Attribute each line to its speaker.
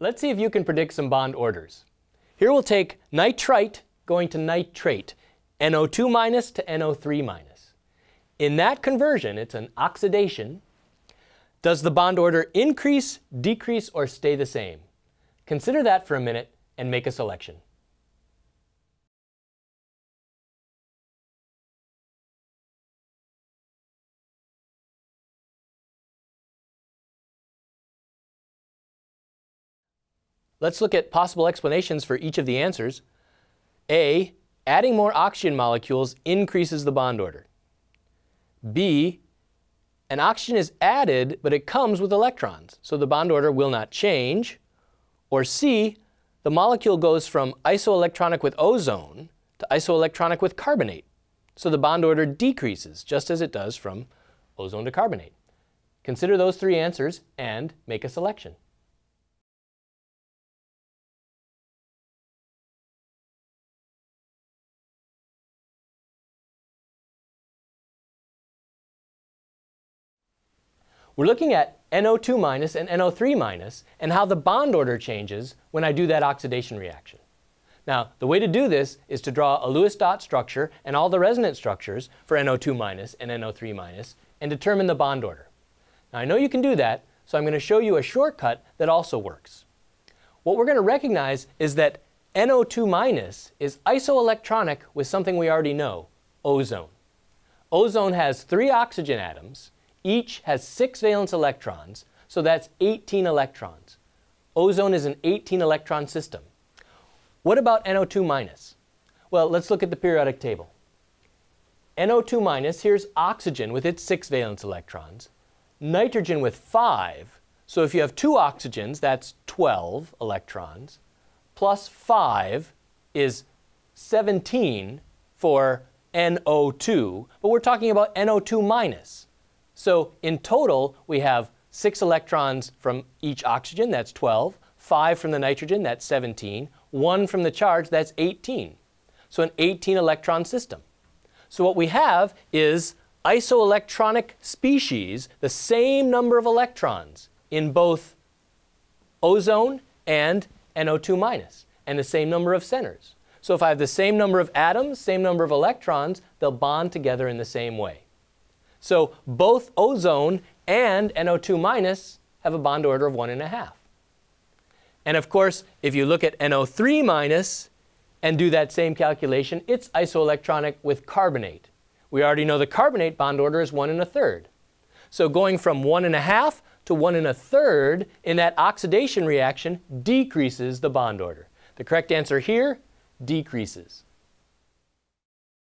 Speaker 1: Let's see if you can predict some bond orders. Here we'll take nitrite going to nitrate, NO2 minus to NO3 minus. In that conversion, it's an oxidation. Does the bond order increase, decrease, or stay the same? Consider that for a minute and make a selection. Let's look at possible explanations for each of the answers. A, adding more oxygen molecules increases the bond order. B, an oxygen is added, but it comes with electrons, so the bond order will not change. Or C, the molecule goes from isoelectronic with ozone to isoelectronic with carbonate, so the bond order decreases, just as it does from ozone to carbonate. Consider those three answers and make a selection. We're looking at NO2 minus and NO3 minus and how the bond order changes when I do that oxidation reaction. Now, the way to do this is to draw a Lewis dot structure and all the resonance structures for NO2 minus and NO3 minus and determine the bond order. Now, I know you can do that, so I'm going to show you a shortcut that also works. What we're going to recognize is that NO2 minus is isoelectronic with something we already know, ozone. Ozone has three oxygen atoms, each has six valence electrons, so that's 18 electrons. Ozone is an 18 electron system. What about NO2 minus? Well, let's look at the periodic table. NO2 minus, here's oxygen with its six valence electrons, nitrogen with five, so if you have two oxygens, that's 12 electrons, plus five is 17 for NO2, but we're talking about NO2 minus. So in total, we have six electrons from each oxygen, that's 12, five from the nitrogen, that's 17, one from the charge, that's 18. So an 18 electron system. So what we have is isoelectronic species, the same number of electrons in both ozone and NO2 minus, and the same number of centers. So if I have the same number of atoms, same number of electrons, they'll bond together in the same way. So both ozone and NO2 minus have a bond order of one and a half. And of course, if you look at NO3 minus and do that same calculation, it's isoelectronic with carbonate. We already know the carbonate bond order is one and a third. So going from one and a half to one and a third in that oxidation reaction decreases the bond order. The correct answer here decreases.